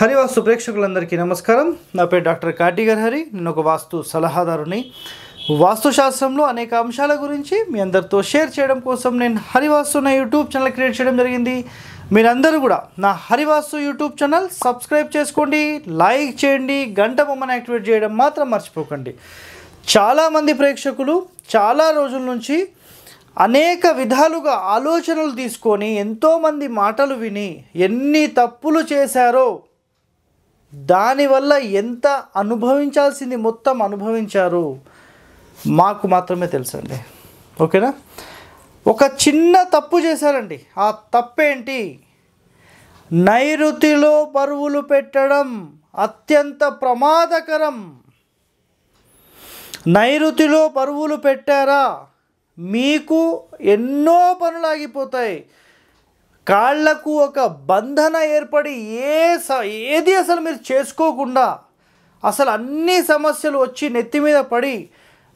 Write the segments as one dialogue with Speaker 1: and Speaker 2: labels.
Speaker 1: హరి వాస్తు ప్రేక్షకులందరికీ నమస్కారం నా పేరు డాక్టర్ కాటిగర్ హరి నేను ఒక వాస్తు సలహాదారుని వాస్తుశాస్త్రంలో అనేక అంశాల గురించి మీ అందరితో షేర్ చేయడం కోసం నేను హరివాస్తు నా యూట్యూబ్ ఛానల్ క్రియేట్ చేయడం జరిగింది మీరందరూ కూడా నా హరివాస్తు యూట్యూబ్ ఛానల్ సబ్స్క్రైబ్ చేసుకోండి లైక్ చేయండి గంట బొమ్మను యాక్టివేట్ చేయడం మాత్రం మర్చిపోకండి చాలామంది ప్రేక్షకులు చాలా రోజుల నుంచి అనేక విధాలుగా ఆలోచనలు తీసుకొని ఎంతోమంది మాటలు విని ఎన్ని తప్పులు చేశారో దానివల్ల ఎంత అనుభవించాల్సింది మొత్తం అనుభవించారు మాకు మాత్రమే తెలుసండి ఓకేనా ఒక చిన్న తప్పు చేశారండి ఆ తప్పేంటి నైరుతిలో బరువులు పెట్టడం అత్యంత ప్రమాదకరం నైరుతిలో బరువులు పెట్టారా మీకు ఎన్నో పనులు ఆగిపోతాయి కాళ్లకు ఒక బంధన ఏర్పడి ఏ ఏది అసలు మీరు చేసుకోకుండా అసలు అన్ని సమస్యలు వచ్చి నెత్తి మీద పడి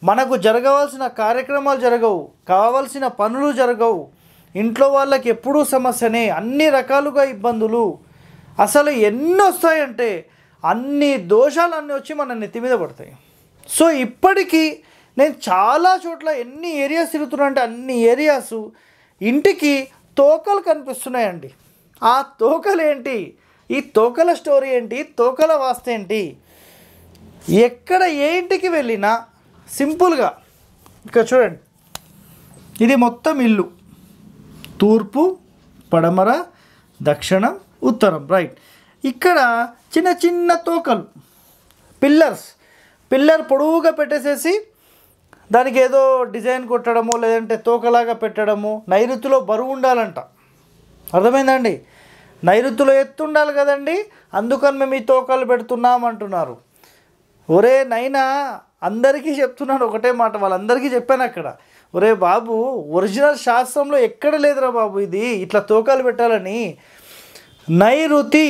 Speaker 1: మనకు జరగవలసిన కార్యక్రమాలు జరగవు కావాల్సిన పనులు జరగవు ఇంట్లో వాళ్ళకి ఎప్పుడూ సమస్యనే అన్ని రకాలుగా ఇబ్బందులు అసలు ఎన్ని వస్తాయంటే అన్ని దోషాలు అన్నీ వచ్చి మన నెత్తి మీద పడతాయి సో ఇప్పటికీ నేను చాలా చోట్ల ఎన్ని ఏరియాస్ తిరుగుతున్నా అంటే అన్ని ఏరియాస్ ఇంటికి తోకలు కనిపిస్తున్నాయండి ఆ తోకలేంటి ఈ తోకల స్టోరీ ఏంటి తోకల వాస్త ఏంటి ఎక్కడ ఏ ఇంటికి వెళ్ళినా సింపుల్గా ఇక్కడ చూడండి ఇది మొత్తం ఇల్లు తూర్పు పడమర దక్షిణం ఉత్తరం రైట్ ఇక్కడ చిన్న చిన్న తోకలు పిల్లర్స్ పిల్లర్ పొడవుగా పెట్టేసేసి దానికి ఏదో డిజైన్ కొట్టడము లేదంటే తోకలాగా పెట్టడము నైరుతిలో బరువు ఉండాలంట అర్థమైందండి నైరుతిలో ఎత్తు ఉండాలి కదండి అందుకని మేము ఈ తోకలు పెడుతున్నాం అంటున్నారు ఒరే నైనా అందరికీ చెప్తున్నాను ఒకటే మాట వాళ్ళందరికీ చెప్పాను అక్కడ ఒరే బాబు ఒరిజినల్ శాస్త్రంలో ఎక్కడ లేదురా బాబు ఇది ఇట్లా తోకాలు పెట్టాలని నైరుతి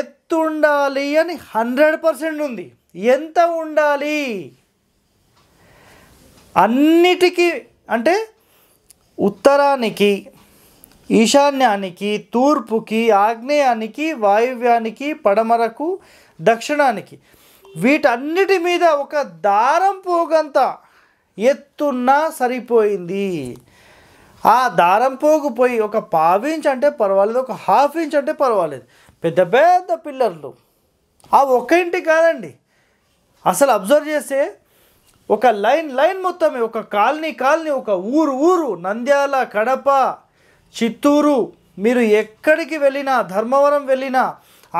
Speaker 1: ఎత్తు ఉండాలి అని హండ్రెడ్ పర్సెంట్ ఉంది ఎంత ఉండాలి అన్నిటికీ అంటే ఉత్తరానికి ఈశాన్యానికి తూర్పుకి ఆగ్నేయానికి వాయువ్యానికి పడమరకు దక్షిణానికి వీటన్నిటి మీద ఒక దారం పోగంత ఎత్తున్నా సరిపోయింది ఆ దారం పోయి ఒక పావు ఇంచ్ అంటే పర్వాలేదు ఒక హాఫ్ ఇంచ్ అంటే పర్వాలేదు పెద్ద పెద్ద పిల్లర్లు ఆ ఒక్క ఇంటి కాదండి అసలు అబ్జర్వ్ చేస్తే ఒక లైన్ లైన్ మొత్తమే ఒక కాలనీ కాలనీ ఒక ఊరు ఊరు నంద్యాల కడప చిత్తూరు మీరు ఎక్కడికి వెళ్ళినా ధర్మవరం వెళ్ళినా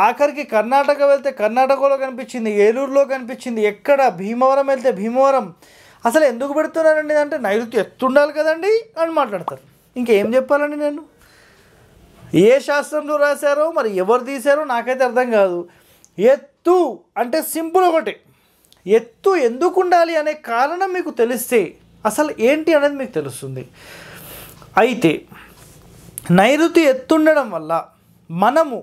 Speaker 1: ఆఖరికి కర్ణాటక వెళ్తే కర్ణాటకలో కనిపించింది ఏలూరులో కనిపించింది ఎక్కడ భీమవరం వెళ్తే భీమవరం అసలు ఎందుకు పెడుతున్నారండి అంటే నైరుతి ఎత్తుండాలి కదండి అని మాట్లాడతారు ఇంకేం చెప్పాలండి నేను ఏ శాస్త్రంలో రాశారో మరి ఎవరు తీశారో నాకైతే అర్థం కాదు ఎత్తు అంటే సింపుల్ ఒకటి ఎత్తు ఎందుకు ఉండాలి అనే కారణం మీకు తెలిస్తే అసలు ఏంటి అనేది మీకు తెలుస్తుంది అయితే నైరుతి ఎత్తుండడం వల్ల మనము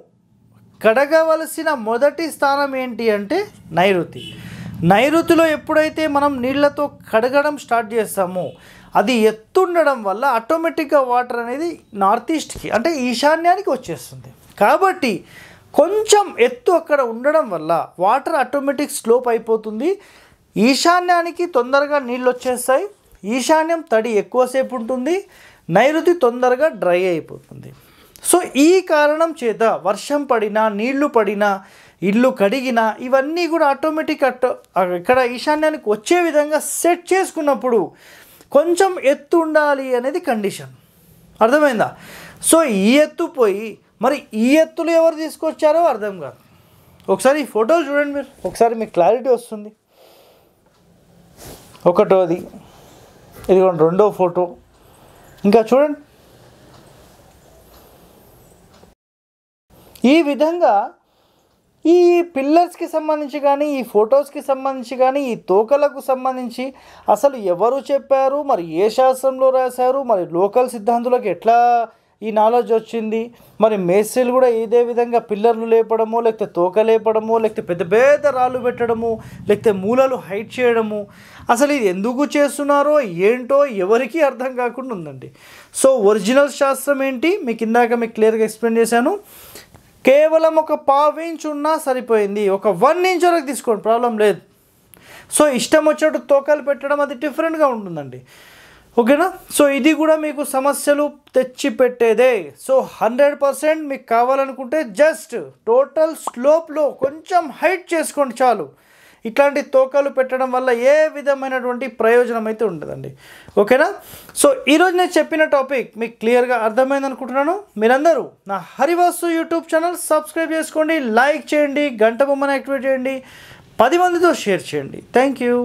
Speaker 1: కడగవలసిన మొదటి స్థానం ఏంటి అంటే నైరుతి నైరుతిలో ఎప్పుడైతే మనం నీళ్లతో కడగడం స్టార్ట్ చేస్తామో అది ఎత్తుండడం వల్ల ఆటోమేటిక్గా వాటర్ అనేది నార్త్ ఈస్ట్కి అంటే ఈశాన్యానికి వచ్చేస్తుంది కాబట్టి కొంచెం ఎత్తు అక్కడ ఉండడం వల్ల వాటర్ ఆటోమేటిక్ స్లోప్ అయిపోతుంది ఈశాన్యానికి తొందరగా నీళ్ళు వచ్చేస్తాయి ఈశాన్యం తడి ఎక్కువసేపు ఉంటుంది నైరుతి తొందరగా డ్రై అయిపోతుంది సో ఈ కారణం చేత వర్షం పడినా నీళ్లు పడినా ఇల్లు కడిగినా ఇవన్నీ కూడా ఆటోమేటిక్ అట్టో ఇక్కడ ఈశాన్యానికి వచ్చే విధంగా సెట్ చేసుకున్నప్పుడు కొంచెం ఎత్తు ఉండాలి అనేది కండిషన్ అర్థమైందా సో ఈ ఎత్తు పోయి మరి ఈ ఎత్తులు ఎవరు తీసుకొచ్చారో అర్థం కాదు ఒకసారి ఈ ఫోటోలు చూడండి మీరు ఒకసారి మీకు క్లారిటీ వస్తుంది ఒకటోది ఇదిగోండి రెండో ఫోటో ఇంకా చూడండి ఈ విధంగా ఈ పిల్లర్స్కి సంబంధించి కానీ ఈ ఫొటోస్కి సంబంధించి కానీ ఈ తోకలకు సంబంధించి అసలు ఎవరు చెప్పారు మరి ఏ శాస్త్రంలో రాశారు మరి లోకల్ సిద్ధాంతులకు ఎట్లా ఈ నాలెడ్జ్ వచ్చింది మరి మేస్త్రీలు కూడా ఇదే విధంగా పిల్లర్లు లేపడము లేకపోతే తోక లేపడము లేకపోతే పెద్ద పెద్ద రాళ్ళు పెట్టడము లేకపోతే మూలలు హైట్ చేయడము అసలు ఇది ఎందుకు చేస్తున్నారో ఏంటో ఎవరికీ అర్థం కాకుండా ఉందండి సో ఒరిజినల్ శాస్త్రం ఏంటి మీకు ఇందాక మీకు క్లియర్గా ఎక్స్ప్లెయిన్ చేశాను కేవలం ఒక పావు ఇంచ్ ఉన్నా సరిపోయింది ఒక వన్ ఇంచ్ వరకు తీసుకోండి ప్రాబ్లం లేదు సో ఇష్టం వచ్చేటట్టు తోకలు పెట్టడం అది డిఫరెంట్గా ఉంటుందండి ఓకేనా సో ఇది కూడా మీకు సమస్యలు తెచ్చిపెట్టేదే సో హండ్రెడ్ పర్సెంట్ మీకు కావాలనుకుంటే జస్ట్ టోటల్ స్లోప్లో కొంచెం హైట్ చేసుకోండి చాలు ఇట్లాంటి తోకలు పెట్టడం వల్ల ఏ విధమైనటువంటి ప్రయోజనం అయితే ఉండదండి ఓకేనా సో ఈరోజు నేను చెప్పిన టాపిక్ మీకు క్లియర్గా అర్థమైంది అనుకుంటున్నాను మీరందరూ నా హరివాసు యూట్యూబ్ ఛానల్ సబ్స్క్రైబ్ చేసుకోండి లైక్ చేయండి గంట బొమ్మను యాక్టివేట్ చేయండి పది మందితో షేర్ చేయండి థ్యాంక్ యూ